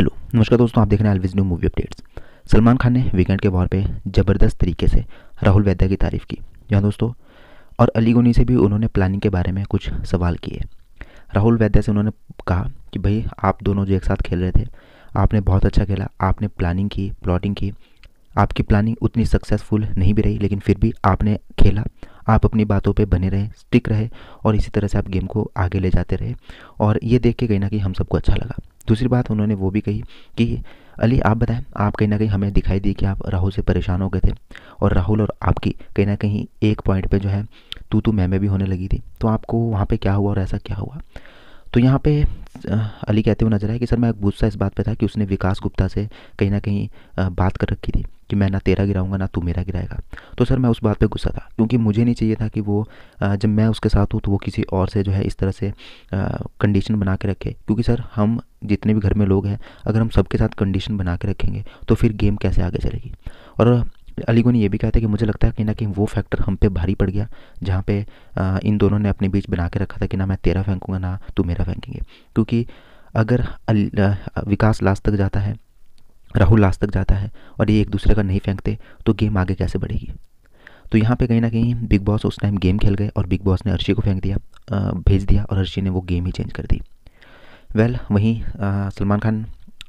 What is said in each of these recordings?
hello नमस्कार दोस्तों आप देख रहे हैं अलविज new movie updates Salman Khan ने वीकेंड के वॉर पे ज़बरदस्त तरीके से राहुल वैद्या की तारीफ़ की यहाँ दोस्तों और अली गोनी से भी उन्होंने प्लानिंग के बारे में कुछ सवाल किए राहुल वैद्या से उन्होंने कहा कि भाई आप दोनों जो एक साथ खेल रहे थे आपने बहुत अच्छा खेला आपने प्लानिंग की प्लॉटिंग की आपकी प्लानिंग उतनी सक्सेसफुल नहीं भी रही लेकिन फिर भी आपने खेला आप अपनी बातों पे बने रहे स्टिक रहे और इसी तरह से आप गेम को आगे ले जाते रहे और ये देख के कहीं ना कहीं हम सबको अच्छा लगा दूसरी बात उन्होंने वो भी कही कि अली आप बताएं आप कहीं ना कहीं हमें दिखाई दी कि आप राहुल से परेशान हो गए थे और राहुल और आपकी कहीं ना कहीं एक पॉइंट पे जो है तू तू मैं भी होने लगी थी तो आपको वहाँ पे क्या हुआ और ऐसा क्या हुआ तो यहाँ पे अली कहते हुए नजर आए कि सर मैं गुस्सा इस बात पर था कि उसने विकास गुप्ता से कहीं ना कहीं बात कर रखी थी कि मैं ना तेरा गिराऊंगा ना तू मेरा गिराएगा तो सर मैं उस बात पे गुस्सा था क्योंकि मुझे नहीं चाहिए था कि वो जब मैं उसके साथ हूँ तो वो किसी और से जो है इस तरह से कंडीशन बना के रखे क्योंकि सर हम जितने भी घर में लोग हैं अगर हम सबके साथ कंडीशन बना के रखेंगे तो फिर गेम कैसे आगे चलेगी और अली ने यह भी कहा था कि मुझे लगता है कि ना कि वो फैक्टर हम पे भारी पड़ गया जहाँ पे इन दोनों ने अपने बीच बना के रखा था कि ना मैं तेरा फेंकूँगा ना तू मेरा फेंकेंगे क्योंकि अगर विकास लास्ट तक जाता है राहुल लास्ट तक जाता है और ये एक दूसरे का नहीं फेंकते तो गेम आगे कैसे बढ़ेगी तो यहाँ पे कहीं ना कहीं बिग बॉस उस टाइम गेम खेल गए और बिग बॉस ने अर्शी को फेंक दिया भेज दिया और अर्शी ने वो गेम ही चेंज कर दी वेल well, वहीं सलमान खान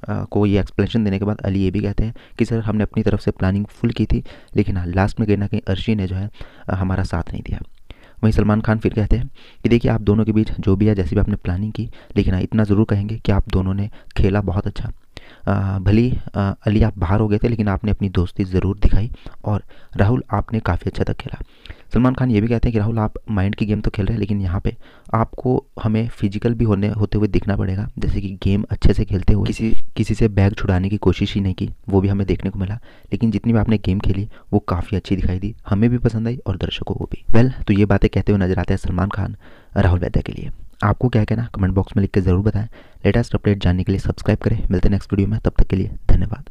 को ये एक्सप्लेनेशन देने के बाद अली ये भी कहते हैं कि सर हमने अपनी तरफ से प्लानिंग फुल की थी लेकिन हाँ लास्ट में कहीं ना कहीं अर्शी ने जो है हमारा साथ नहीं दिया वहीं सलमान खान फिर कहते हैं कि देखिए आप दोनों के बीच जो भी है जैसी भी आपने प्लानिंग की लेकिन हाँ इतना ज़रूर कहेंगे कि आप दोनों ने खेला बहुत अच्छा भली अली आप बाहर हो गए थे लेकिन आपने अपनी दोस्ती ज़रूर दिखाई और राहुल आपने काफ़ी अच्छा तक खेला सलमान खान ये भी कहते हैं कि राहुल आप माइंड की गेम तो खेल रहे हैं लेकिन यहाँ पे आपको हमें फिजिकल भी होने होते हुए दिखना पड़ेगा जैसे कि गेम अच्छे से खेलते हुए किसी किसी से बैग छुड़ाने की कोशिश ही नहीं की वो भी हमें देखने को मिला लेकिन जितनी भी आपने गेम खेली वो काफ़ी अच्छी दिखाई दी हमें भी पसंद आई और दर्शकों को भी वेल तो ये बातें कहते हुए नजर आते हैं सलमान खान राहुल वैद्य के लिए आपको क्या कहना कमेंट बॉक्स में लिख के ज़रूर बताएं लेटेस्ट अपडेट जानने के लिए सब्सक्राइब करें मिलते हैं नेक्स्ट वीडियो में तब तक के लिए धन्यवाद